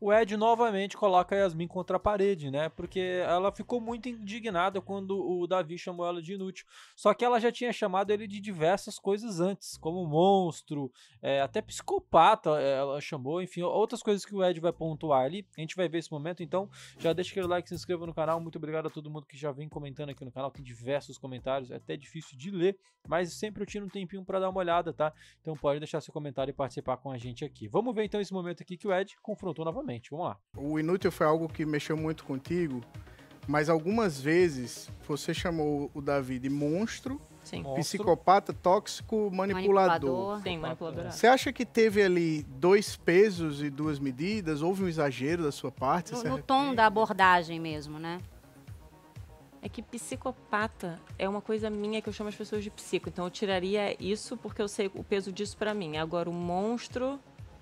o Ed novamente coloca a Yasmin contra a parede, né? Porque ela ficou muito indignada quando o Davi chamou ela de inútil. Só que ela já tinha chamado ele de diversas coisas antes, como monstro, é, até psicopata é, ela chamou, enfim, outras coisas que o Ed vai pontuar ali. A gente vai ver esse momento, então já deixa aquele like, se inscreva no canal. Muito obrigado a todo mundo que já vem comentando aqui no canal. Tem diversos comentários, é até difícil de ler, mas sempre eu tiro um tempinho para dar uma olhada, tá? Então pode deixar seu comentário e participar com a gente aqui. Vamos ver então esse momento aqui que o Ed confrontou novamente. Vamos lá. O Inútil foi algo que mexeu muito contigo, mas algumas vezes você chamou o Davi de monstro, Sim. psicopata, tóxico, manipulador. manipulador. Sim, manipulador. Né? Você acha que teve ali dois pesos e duas medidas? Houve um exagero da sua parte? No, no tom da abordagem mesmo, né? É que psicopata é uma coisa minha que eu chamo as pessoas de psico. Então eu tiraria isso porque eu sei o peso disso para mim. Agora o monstro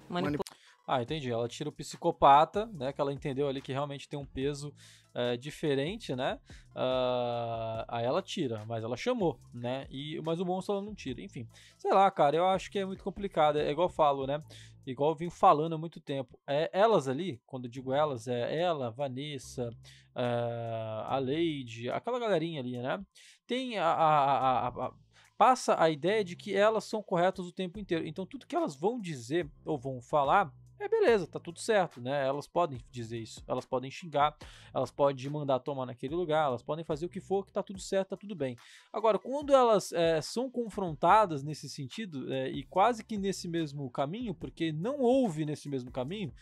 manipulador. Ah, entendi. Ela tira o psicopata, né? Que ela entendeu ali que realmente tem um peso é, diferente, né? Uh, aí ela tira, mas ela chamou, né? E, mas o monstro ela não tira. Enfim, sei lá, cara, eu acho que é muito complicado. É, é igual eu falo, né? Igual eu vim falando há muito tempo. É, elas ali, quando eu digo elas, é ela, Vanessa, eh, a Lady, aquela galerinha ali, né? Tem a, a, a, a passa a ideia de que elas são corretas o tempo inteiro. Então, tudo que elas vão dizer ou vão falar é beleza, tá tudo certo, né? Elas podem dizer isso, elas podem xingar, elas podem mandar tomar naquele lugar, elas podem fazer o que for, que tá tudo certo, tá tudo bem. Agora, quando elas é, são confrontadas nesse sentido, é, e quase que nesse mesmo caminho, porque não houve nesse mesmo caminho,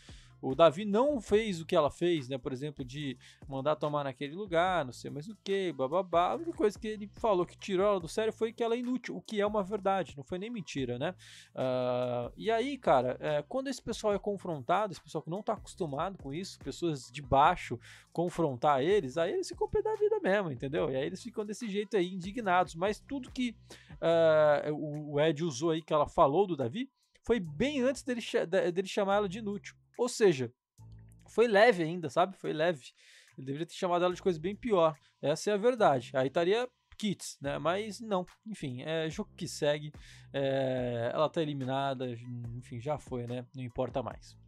o Davi não fez o que ela fez, né? Por exemplo, de mandar tomar naquele lugar, não sei mais o que, bababá. A única coisa que ele falou que tirou ela do sério foi que ela é inútil, o que é uma verdade, não foi nem mentira, né? Uh, e aí, cara, é, quando esse pessoal é confrontado, esse pessoal que não tá acostumado com isso, pessoas de baixo confrontar eles, aí eles ficam pé da vida mesmo, entendeu? E aí eles ficam desse jeito aí, indignados. Mas tudo que uh, o Ed usou aí, que ela falou do Davi, foi bem antes dele, dele chamar ela de inútil. Ou seja, foi leve ainda, sabe? Foi leve. Ele deveria ter chamado ela de coisa bem pior. Essa é a verdade. Aí estaria kits, né? Mas não, enfim, é jogo que segue. É, ela tá eliminada, enfim, já foi, né? Não importa mais.